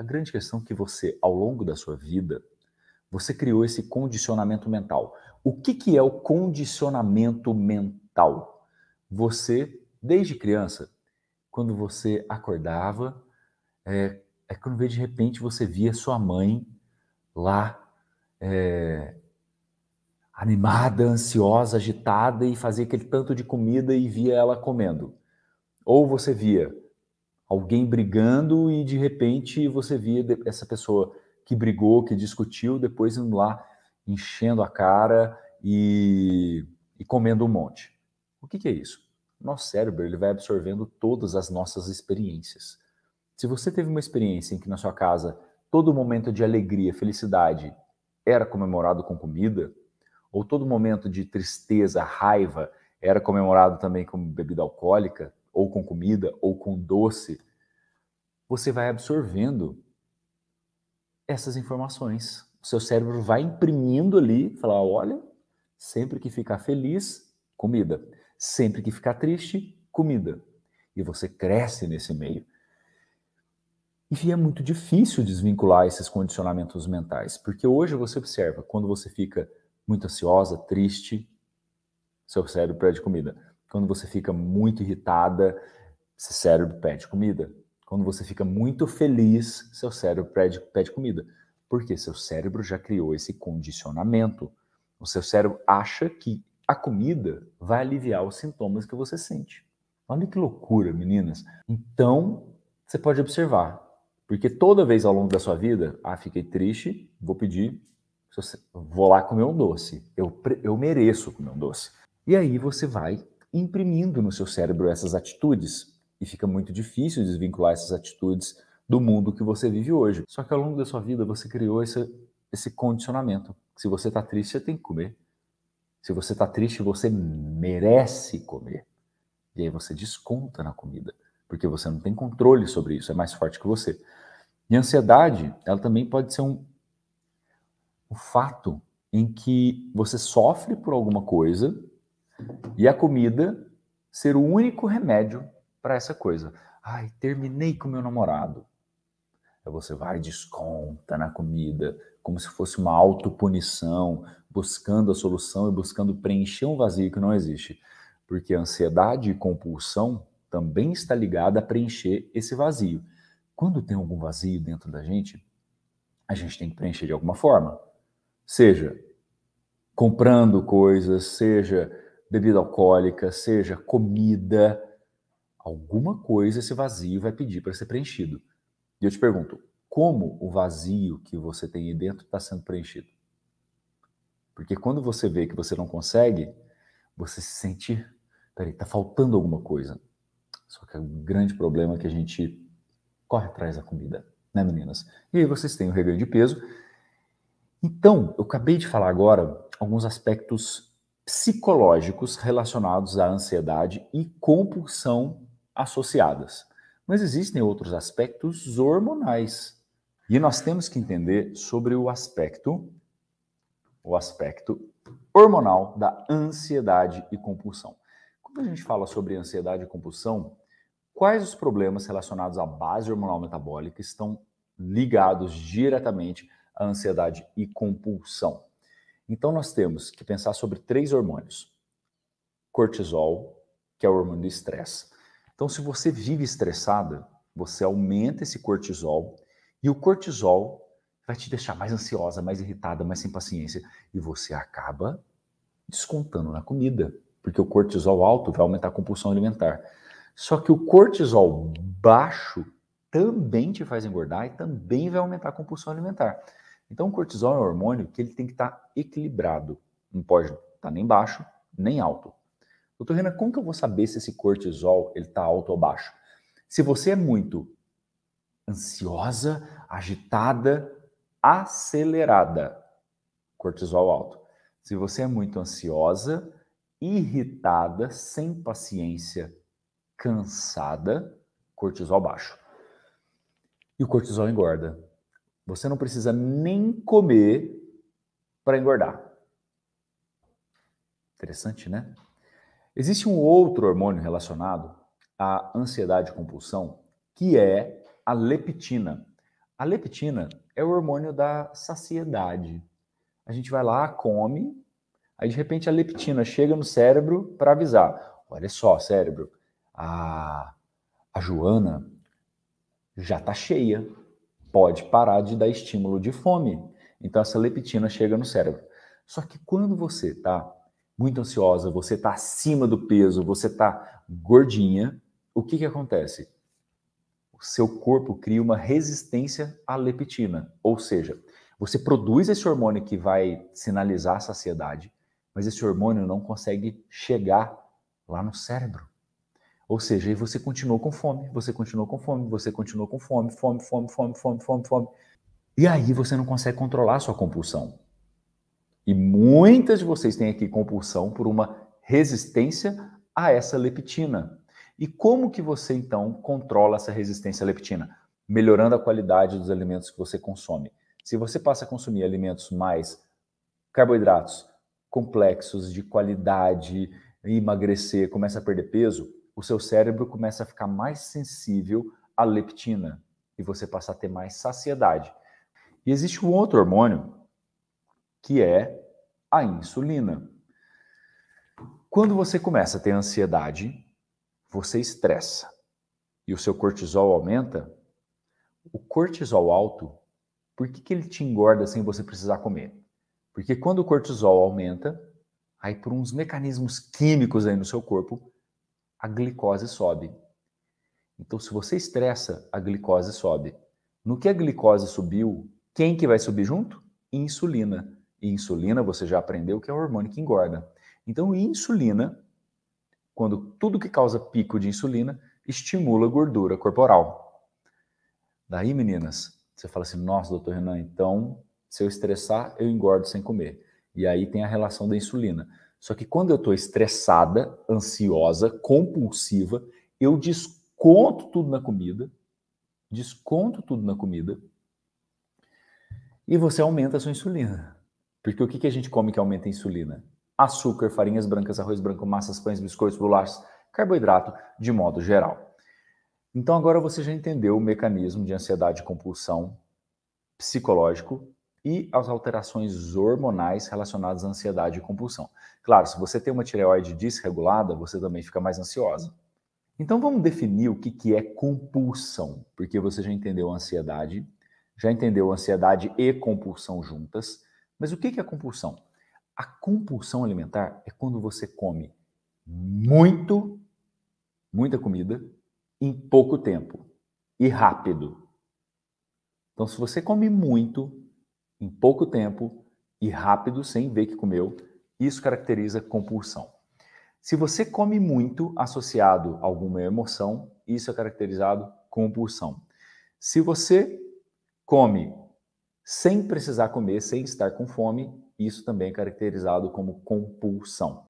A grande questão é que você, ao longo da sua vida, você criou esse condicionamento mental. O que, que é o condicionamento mental? Você, desde criança, quando você acordava, é, é quando de repente você via sua mãe lá é, animada, ansiosa, agitada e fazia aquele tanto de comida e via ela comendo. Ou você via alguém brigando e de repente você via essa pessoa que brigou, que discutiu, depois indo lá enchendo a cara e, e comendo um monte. O que, que é isso? Nosso cérebro ele vai absorvendo todas as nossas experiências. Se você teve uma experiência em que na sua casa todo momento de alegria, felicidade era comemorado com comida, ou todo momento de tristeza, raiva era comemorado também com bebida alcoólica, ou com comida, ou com doce, você vai absorvendo essas informações. O seu cérebro vai imprimindo ali, falar, olha, sempre que ficar feliz, comida. Sempre que ficar triste, comida. E você cresce nesse meio. E é muito difícil desvincular esses condicionamentos mentais, porque hoje você observa, quando você fica muito ansiosa, triste, seu cérebro perde comida. Quando você fica muito irritada, seu cérebro pede comida. Quando você fica muito feliz, seu cérebro pede, pede comida. Porque seu cérebro já criou esse condicionamento. O seu cérebro acha que a comida vai aliviar os sintomas que você sente. Olha que loucura, meninas. Então, você pode observar. Porque toda vez ao longo da sua vida, ah, fiquei triste, vou pedir, vou lá comer um doce. Eu, eu mereço comer um doce. E aí você vai imprimindo no seu cérebro essas atitudes. E fica muito difícil desvincular essas atitudes do mundo que você vive hoje. Só que ao longo da sua vida você criou esse, esse condicionamento. Se você está triste, você tem que comer. Se você está triste, você merece comer. E aí você desconta na comida, porque você não tem controle sobre isso, é mais forte que você. E a ansiedade, ela também pode ser um, um fato em que você sofre por alguma coisa e a comida ser o único remédio para essa coisa. Ai, terminei com meu namorado. Aí você vai e desconta na comida, como se fosse uma autopunição, buscando a solução e buscando preencher um vazio que não existe. Porque a ansiedade e compulsão também está ligada a preencher esse vazio. Quando tem algum vazio dentro da gente, a gente tem que preencher de alguma forma. Seja comprando coisas, seja bebida alcoólica, seja comida, alguma coisa esse vazio vai pedir para ser preenchido. E eu te pergunto, como o vazio que você tem aí dentro está sendo preenchido? Porque quando você vê que você não consegue, você se sente, peraí, está faltando alguma coisa. Só que o é um grande problema que a gente corre atrás da comida, né, meninas? E aí vocês têm o reganho de peso. Então, eu acabei de falar agora alguns aspectos psicológicos relacionados à ansiedade e compulsão associadas. Mas existem outros aspectos hormonais. E nós temos que entender sobre o aspecto o aspecto hormonal da ansiedade e compulsão. Quando a gente fala sobre ansiedade e compulsão, quais os problemas relacionados à base hormonal metabólica estão ligados diretamente à ansiedade e compulsão? Então nós temos que pensar sobre três hormônios. Cortisol, que é o hormônio do estresse. Então se você vive estressada, você aumenta esse cortisol e o cortisol vai te deixar mais ansiosa, mais irritada, mais sem paciência e você acaba descontando na comida, porque o cortisol alto vai aumentar a compulsão alimentar. Só que o cortisol baixo também te faz engordar e também vai aumentar a compulsão alimentar. Então, o cortisol é um hormônio que ele tem que estar tá equilibrado. Não pode estar tá nem baixo, nem alto. Doutor Renan, como que eu vou saber se esse cortisol ele está alto ou baixo? Se você é muito ansiosa, agitada, acelerada, cortisol alto. Se você é muito ansiosa, irritada, sem paciência, cansada, cortisol baixo. E o cortisol engorda. Você não precisa nem comer para engordar. Interessante, né? Existe um outro hormônio relacionado à ansiedade e compulsão, que é a leptina. A leptina é o hormônio da saciedade. A gente vai lá, come, aí de repente a leptina chega no cérebro para avisar: olha só, cérebro, a, a Joana já está cheia pode parar de dar estímulo de fome. Então essa leptina chega no cérebro. Só que quando você está muito ansiosa, você está acima do peso, você está gordinha, o que, que acontece? O seu corpo cria uma resistência à leptina, ou seja, você produz esse hormônio que vai sinalizar a saciedade, mas esse hormônio não consegue chegar lá no cérebro. Ou seja, aí você continuou com fome, você continuou com fome, você continuou com fome, fome, fome, fome, fome, fome, fome. E aí você não consegue controlar a sua compulsão. E muitas de vocês têm aqui compulsão por uma resistência a essa leptina. E como que você então controla essa resistência à leptina? Melhorando a qualidade dos alimentos que você consome. Se você passa a consumir alimentos mais carboidratos complexos de qualidade, emagrecer, começa a perder peso, o seu cérebro começa a ficar mais sensível à leptina e você passa a ter mais saciedade. E existe um outro hormônio que é a insulina. Quando você começa a ter ansiedade, você estressa e o seu cortisol aumenta. O cortisol alto, por que, que ele te engorda sem você precisar comer? Porque quando o cortisol aumenta, aí por uns mecanismos químicos aí no seu corpo, a glicose sobe. Então, se você estressa, a glicose sobe. No que a glicose subiu, quem que vai subir junto? Insulina. E insulina, você já aprendeu que é o hormônio que engorda. Então, insulina, quando tudo que causa pico de insulina, estimula a gordura corporal. Daí, meninas, você fala assim: nossa, doutor Renan, então se eu estressar, eu engordo sem comer. E aí tem a relação da insulina. Só que quando eu estou estressada, ansiosa, compulsiva, eu desconto tudo na comida, desconto tudo na comida, e você aumenta a sua insulina. Porque o que, que a gente come que aumenta a insulina? Açúcar, farinhas brancas, arroz branco, massas, pães, biscoitos, bolachas, carboidrato, de modo geral. Então agora você já entendeu o mecanismo de ansiedade e compulsão psicológico e as alterações hormonais relacionadas à ansiedade e compulsão. Claro, se você tem uma tireoide desregulada, você também fica mais ansiosa. Então vamos definir o que, que é compulsão, porque você já entendeu a ansiedade, já entendeu ansiedade e compulsão juntas. Mas o que, que é compulsão? A compulsão alimentar é quando você come muito, muita comida em pouco tempo e rápido. Então, se você come muito, em pouco tempo e rápido, sem ver que comeu. Isso caracteriza compulsão. Se você come muito associado a alguma emoção, isso é caracterizado compulsão. Se você come sem precisar comer, sem estar com fome, isso também é caracterizado como compulsão.